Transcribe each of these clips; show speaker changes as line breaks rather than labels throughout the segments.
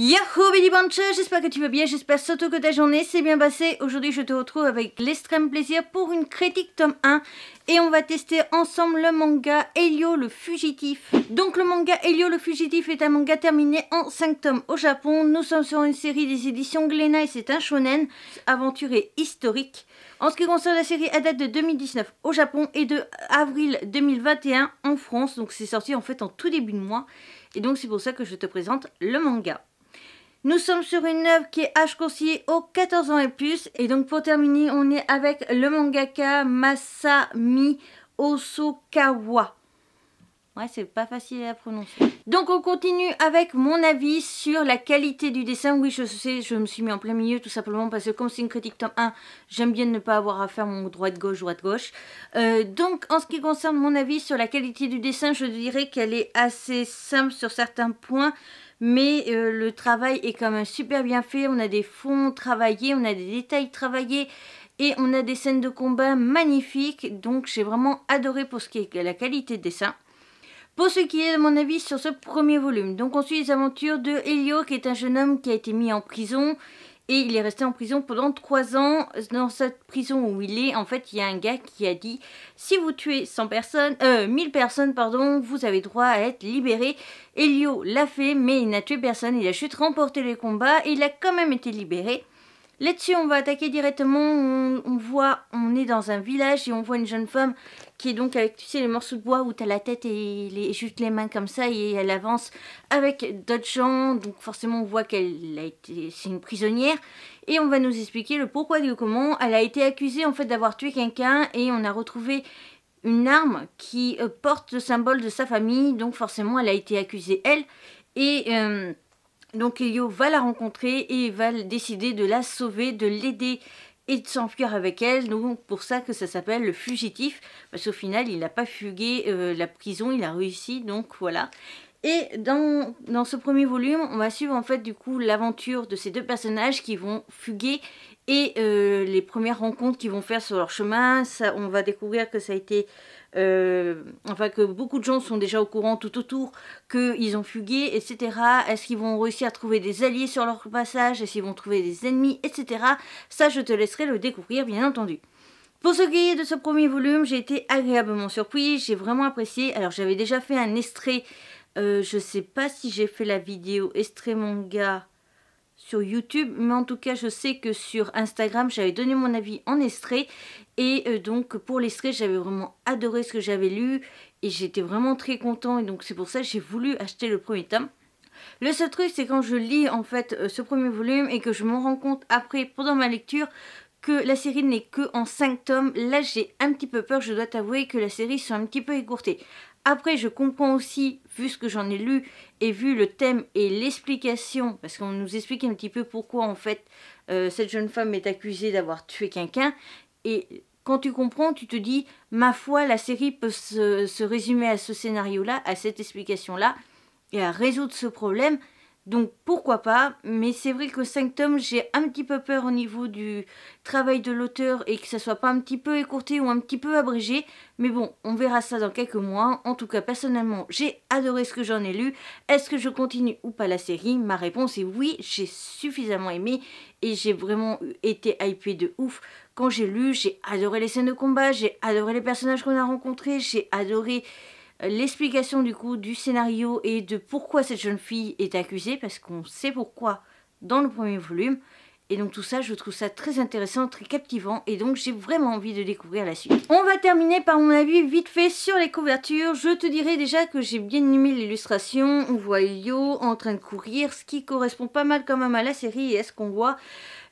Yahoo Baby j'espère que tu vas bien, j'espère surtout que ta journée s'est bien passée. Aujourd'hui je te retrouve avec l'extrême plaisir pour une critique tome 1 et on va tester ensemble le manga Elio le fugitif. Donc le manga Elio le fugitif est un manga terminé en 5 tomes au Japon. Nous sommes sur une série des éditions Glena et c'est un shonen, aventuré historique. En ce qui concerne la série, elle date de 2019 au Japon et de avril 2021 en France, donc c'est sorti en fait en tout début de mois. Et donc c'est pour ça que je te présente le manga. Nous sommes sur une œuvre qui est âge conseillé aux 14 ans et plus. Et donc pour terminer, on est avec le mangaka Masami Osokawa. Ouais, c'est pas facile à prononcer. Donc on continue avec mon avis sur la qualité du dessin. Oui, je sais, je me suis mis en plein milieu tout simplement parce que comme c'est une critique tome 1, j'aime bien ne pas avoir à faire mon droit droite-gauche, droit droite-gauche. Euh, donc en ce qui concerne mon avis sur la qualité du dessin, je dirais qu'elle est assez simple sur certains points. Mais euh, le travail est quand même super bien fait. On a des fonds travaillés, on a des détails travaillés. Et on a des scènes de combat magnifiques, donc j'ai vraiment adoré pour ce qui est de la qualité de dessin pour ce qui est de mon avis sur ce premier volume. Donc on suit les aventures de Elio qui est un jeune homme qui a été mis en prison et il est resté en prison pendant 3 ans. Dans cette prison où il est, en fait, il y a un gars qui a dit si vous tuez 100 personnes, euh, 1000 personnes, pardon, vous avez droit à être libéré. Elio l'a fait, mais il n'a tué personne. Il a juste remporté le combat et il a quand même été libéré. Là-dessus, on va attaquer directement. on, voit, on est dans un village et on voit une jeune femme qui est donc avec, tu sais, les morceaux de bois où t'as la tête et les, juste les mains comme ça, et elle avance avec d'autres gens, donc forcément on voit qu'elle a été, c'est une prisonnière, et on va nous expliquer le pourquoi du comment. Elle a été accusée en fait d'avoir tué quelqu'un, et on a retrouvé une arme qui euh, porte le symbole de sa famille, donc forcément elle a été accusée elle, et... Euh, donc Elio va la rencontrer et va décider de la sauver, de l'aider et de s'enfuir avec elle. Donc pour ça que ça s'appelle le fugitif, parce qu'au final il n'a pas fugué euh, la prison, il a réussi, donc voilà. Et dans, dans, ce premier volume, on va suivre en fait du coup l'aventure de ces deux personnages qui vont fuguer et euh, les premières rencontres qu'ils vont faire sur leur chemin. Ça, on va découvrir que ça a été euh, enfin que beaucoup de gens sont déjà au courant tout autour qu'ils ont fugué, etc. Est-ce qu'ils vont réussir à trouver des alliés sur leur passage Est-ce qu'ils vont trouver des ennemis, etc. Ça, je te laisserai le découvrir, bien entendu. Pour ce qui est de ce premier volume, j'ai été agréablement surprise, j'ai vraiment apprécié. Alors j'avais déjà fait un extrait, Je euh, je sais pas si j'ai fait la vidéo extrait manga sur YouTube, mais en tout cas je sais que sur Instagram j'avais donné mon avis en extrait et euh, donc pour l'extrait j'avais vraiment adoré ce que j'avais lu et j'étais vraiment très content et donc c'est pour ça que j'ai voulu acheter le premier tome. Le seul truc c'est quand je lis en fait euh, ce premier volume et que je m'en rends compte après pendant ma lecture que la série n'est que en 5 tomes. Là, j'ai un petit peu peur, je dois t'avouer que la série soit un petit peu écourtée. Après, je comprends aussi, vu ce que j'en ai lu et vu le thème et l'explication, parce qu'on nous explique un petit peu pourquoi en fait euh, cette jeune femme est accusée d'avoir tué quelqu'un. Et quand tu comprends, tu te dis, ma foi, la série peut se, se résumer à ce scénario-là, à cette explication-là, et à résoudre ce problème. Donc pourquoi pas, mais c'est vrai que 5 tomes, j'ai un petit peu peur au niveau du travail de l'auteur et que ça soit pas un petit peu écourté ou un petit peu abrégé. Mais bon, on verra ça dans quelques mois. En tout cas, personnellement, j'ai adoré ce que j'en ai lu. Est-ce que je continue ou pas la série Ma réponse est oui, j'ai suffisamment aimé et j'ai vraiment été hypée de ouf quand j'ai lu. J'ai adoré les scènes de combat, j'ai adoré les personnages qu'on a rencontrés, j'ai adoré L'explication du coup du scénario et de pourquoi cette jeune fille est accusée, parce qu'on sait pourquoi dans le premier volume. Et donc tout ça, je trouve ça très intéressant, très captivant, et donc j'ai vraiment envie de découvrir la suite. On va terminer par mon avis vite fait sur les couvertures. Je te dirai déjà que j'ai bien aimé l'illustration. On voit Yo en train de courir, ce qui correspond pas mal quand même à la série et est ce qu'on voit.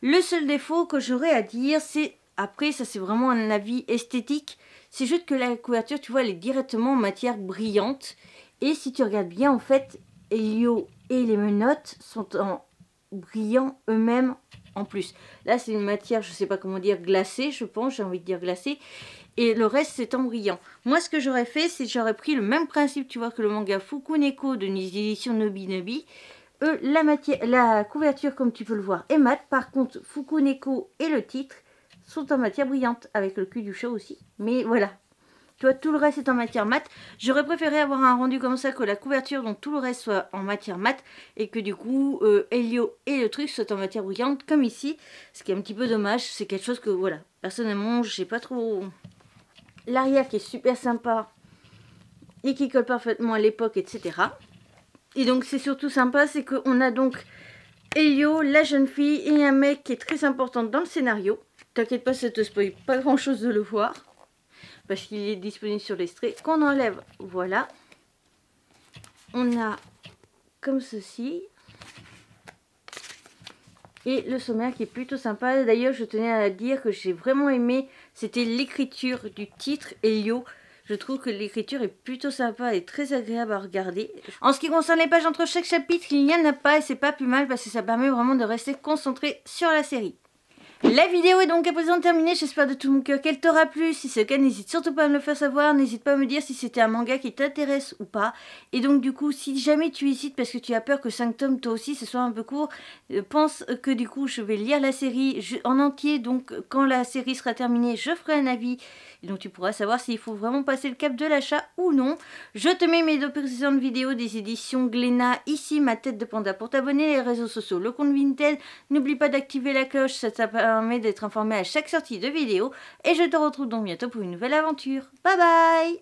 Le seul défaut que j'aurais à dire, c'est... Après, ça c'est vraiment un avis esthétique. C'est juste que la couverture, tu vois, elle est directement en matière brillante. Et si tu regardes bien, en fait, Elio et les menottes sont en brillant eux-mêmes en plus. Là, c'est une matière, je ne sais pas comment dire, glacée, je pense, j'ai envie de dire glacée. Et le reste, c'est en brillant. Moi, ce que j'aurais fait, c'est j'aurais pris le même principe, tu vois, que le manga Fukuneko de l'édition Nobi Nobi. la, matière, la couverture, comme tu peux le voir, est mat. Par contre, Fukuneko et le titre sont en matière brillante, avec le cul du chat aussi. Mais voilà. Tu vois, tout le reste est en matière mate. J'aurais préféré avoir un rendu comme ça, que la couverture, dont tout le reste soit en matière mate, et que du coup, euh, Helio et le truc soient en matière brillante, comme ici. Ce qui est un petit peu dommage, c'est quelque chose que, voilà, personnellement, Je sais pas trop... L'arrière qui est super sympa, et qui colle parfaitement à l'époque, etc. Et donc, c'est surtout sympa, c'est qu'on a donc Helio, la jeune fille, et un mec qui est très important dans le scénario. T'inquiète pas, ça te spoil pas grand chose de le voir. Parce qu'il est disponible sur les Qu'on enlève, voilà. On a comme ceci. Et le sommaire qui est plutôt sympa. D'ailleurs, je tenais à dire que j'ai vraiment aimé. C'était l'écriture du titre Elio. Je trouve que l'écriture est plutôt sympa et très agréable à regarder. En ce qui concerne les pages entre chaque chapitre, il n'y en a pas et c'est pas plus mal parce que ça permet vraiment de rester concentré sur la série. La vidéo est donc à présent terminée, j'espère de tout mon cœur qu'elle t'aura plu. Si c'est le cas, n'hésite surtout pas à me le faire savoir, n'hésite pas à me dire si c'était un manga qui t'intéresse ou pas. Et donc du coup, si jamais tu hésites parce que tu as peur que 5 tomes toi aussi ce soit un peu court, euh, pense que du coup je vais lire la série en entier, donc quand la série sera terminée, je ferai un avis et donc tu pourras savoir s'il faut vraiment passer le cap de l'achat ou non. Je te mets mes deux précédentes vidéos des éditions Glénat ici, ma tête de panda pour t'abonner, les réseaux sociaux, le compte Vinted. N'oublie pas d'activer la cloche, ça te permet d'être informé à chaque sortie de vidéo. Et je te retrouve donc bientôt pour une nouvelle aventure. Bye bye